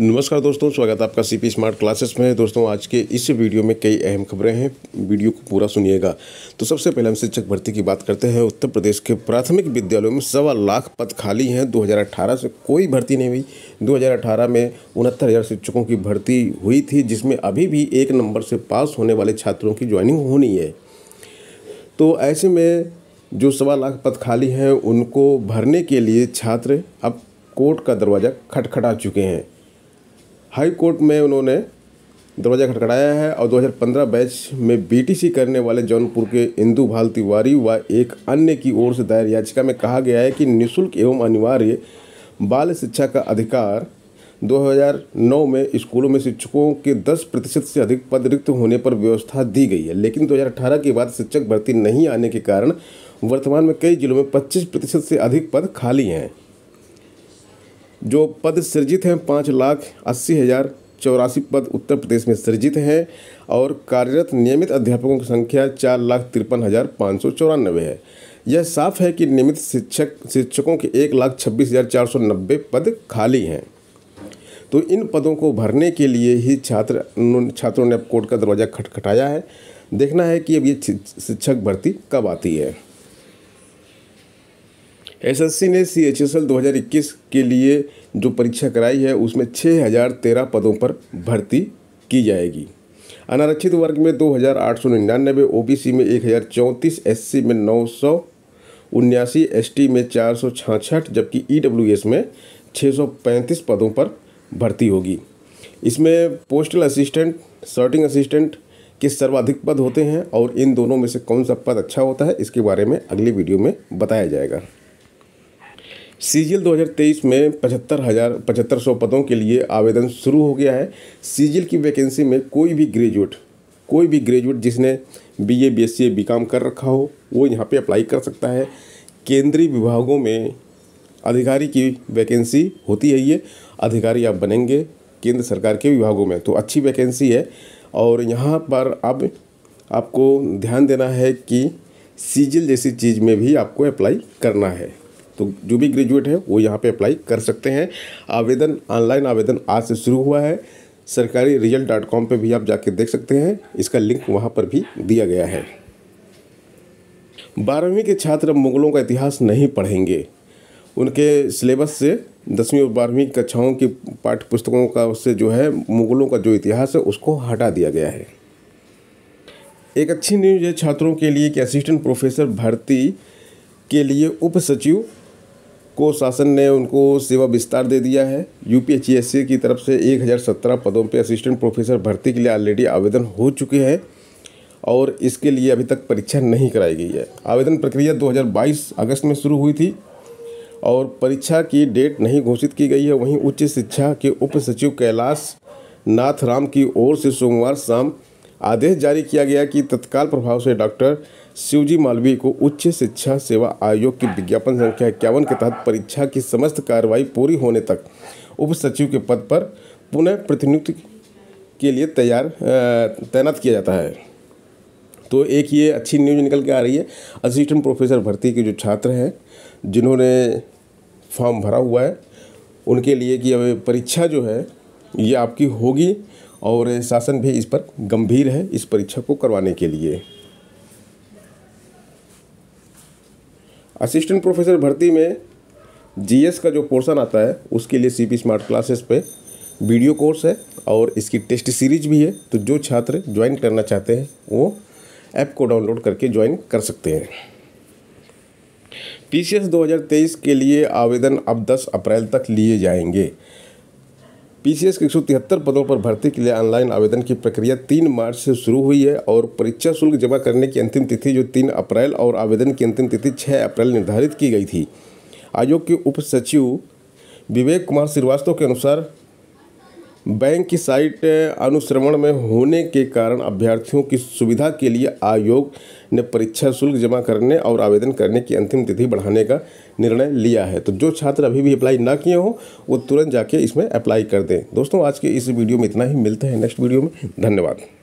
नमस्कार दोस्तों स्वागत है आपका सीपी स्मार्ट क्लासेस में दोस्तों आज के इस वीडियो में कई अहम खबरें हैं वीडियो को पूरा सुनिएगा तो सबसे पहले हम शिक्षक भर्ती की बात करते हैं उत्तर प्रदेश के प्राथमिक विद्यालयों में सवा लाख पद खाली हैं 2018 से कोई भर्ती नहीं हुई 2018 में उनहत्तर हज़ार शिक्षकों की भर्ती हुई थी जिसमें अभी भी एक नंबर से पास होने वाले छात्रों की ज्वाइनिंग होनी है तो ऐसे में जो सवा लाख पद खाली हैं उनको भरने के लिए छात्र अब कोर्ट का दरवाज़ा खटखटा चुके हैं हाई कोर्ट में उन्होंने दरवाज़ा खटखड़ाया है और 2015 बैच में बीटीसी करने वाले जौनपुर के इंदु भाल तिवारी व एक अन्य की ओर से दायर याचिका में कहा गया है कि निशुल्क एवं अनिवार्य बाल शिक्षा का अधिकार 2009 में स्कूलों में शिक्षकों के 10 प्रतिशत से अधिक पद रिक्त होने पर व्यवस्था दी गई है लेकिन 2018 के बाद शिक्षक भर्ती नहीं आने के कारण वर्तमान में कई जिलों में 25 प्रतिशत से अधिक पद खाली हैं जो पद सृजित हैं पाँच लाख अस्सी हज़ार चौरासी पद उत्तर प्रदेश में सृजित हैं और कार्यरत नियमित अध्यापकों की संख्या चार लाख तिरपन हज़ार पाँच सौ चौरानबे है यह साफ है कि नियमित शिक्षक शिक्षकों के एक लाख छब्बीस हज़ार चार सौ नब्बे पद खाली हैं तो इन पदों को भरने के लिए ही छात्र छात्रों ने अब कोर्ट का दरवाज़ा खटखटाया है देखना है कि अब ये शिक्षक भर्ती कब आती है एसएससी ने सी एच एस एल दो के लिए जो परीक्षा कराई है उसमें छः हज़ार तेरह पदों पर भर्ती की जाएगी अनारक्षित वर्ग में दो हज़ार आठ सौ निन्यानवे ओ बी सी में एक हज़ार चौंतीस एस सी में नौ सौ उन्यासी एस टी में चार सौ छाछठ जबकि ई डब्ल्यू एस में छः सौ पैंतीस पदों पर भर्ती होगी इसमें पोस्टल असिस्टेंट सर्टिंग असिस्टेंट के सर्वाधिक पद होते हैं और इन दोनों में से कौन सा पद अच्छा होता है इसके बारे में अगली वीडियो में बताया जाएगा सीजिल 2023 में पचहत्तर हज़ार पचहत्तर सौ पदों के लिए आवेदन शुरू हो गया है सीजिल की वैकेंसी में कोई भी ग्रेजुएट कोई भी ग्रेजुएट जिसने B A B S C BCom कर रखा हो वो यहाँ पे अप्लाई कर सकता है केंद्रीय विभागों में अधिकारी की वैकेंसी होती है ये अधिकारी आप बनेंगे केंद्र सरकार के विभागों में तो अच्छी वैकेंसी है और यहाँ पर अब आपको ध्यान देना है कि सीजिल जैसी चीज़ में भी आपको अप्लाई करना है तो जो भी ग्रेजुएट हैं वो यहाँ पे अप्लाई कर सकते हैं आवेदन ऑनलाइन आवेदन आज से शुरू हुआ है सरकारी रिजल्ट डॉट कॉम पर भी आप जाके देख सकते हैं इसका लिंक वहाँ पर भी दिया गया है बारहवीं के छात्र मुगलों का इतिहास नहीं पढ़ेंगे उनके सिलेबस से दसवीं और बारहवीं कक्षाओं की पाठ्य पुस्तकों का उससे जो है मुगलों का जो इतिहास है उसको हटा दिया गया है एक अच्छी न्यूज है छात्रों के लिए कि असिस्टेंट प्रोफेसर भर्ती के लिए उप सचिव को शासन ने उनको सेवा विस्तार दे दिया है यू पी की तरफ से एक पदों पर असिस्टेंट प्रोफेसर भर्ती के लिए ऑलरेडी आवेदन हो चुके हैं और इसके लिए अभी तक परीक्षा नहीं कराई गई है आवेदन प्रक्रिया 2022 अगस्त में शुरू हुई थी और परीक्षा की डेट नहीं घोषित की गई है वहीं उच्च शिक्षा के उप सचिव कैलाश नाथ राम की ओर से सोमवार शाम आदेश जारी किया गया कि तत्काल प्रभाव से डॉक्टर शिवजी मालवीय को उच्च शिक्षा सेवा आयोग की विज्ञापन संख्या इक्यावन के तहत परीक्षा की समस्त कार्रवाई पूरी होने तक उप सचिव के पद पर पुनः प्रतिनियुक्ति के लिए तैयार तैनात किया जाता है तो एक ये अच्छी न्यूज निकल के आ रही है असिस्टेंट प्रोफेसर भर्ती के जो छात्र हैं जिन्होंने फॉर्म भरा हुआ है उनके लिए कि अब परीक्षा जो है ये आपकी होगी और शासन भी इस पर गंभीर है इस परीक्षा को करवाने के लिए असिस्टेंट प्रोफेसर भर्ती में जीएस का जो पोर्शन आता है उसके लिए सीपी स्मार्ट क्लासेस पे वीडियो कोर्स है और इसकी टेस्ट सीरीज भी है तो जो छात्र ज्वाइन करना चाहते हैं वो ऐप को डाउनलोड करके ज्वाइन कर सकते हैं पीसीएस सी एस 2023 के लिए आवेदन अब 10 अप्रैल तक लिए जाएंगे पीसीएस के एक पदों पर भर्ती के लिए ऑनलाइन आवेदन की प्रक्रिया तीन मार्च से शुरू हुई है और परीक्षा शुल्क जमा करने की अंतिम तिथि जो तीन अप्रैल और आवेदन की अंतिम तिथि छः अप्रैल निर्धारित की गई थी आयोग के उप सचिव विवेक कुमार श्रीवास्तव के अनुसार बैंक की साइट अनुश्रवण में होने के कारण अभ्यर्थियों की सुविधा के लिए आयोग ने परीक्षा शुल्क जमा करने और आवेदन करने की अंतिम तिथि बढ़ाने का निर्णय लिया है तो जो छात्र अभी भी अप्लाई ना किए हों वो तुरंत जाके इसमें अप्लाई कर दें दोस्तों आज के इस वीडियो में इतना ही मिलते हैं नेक्स्ट वीडियो में धन्यवाद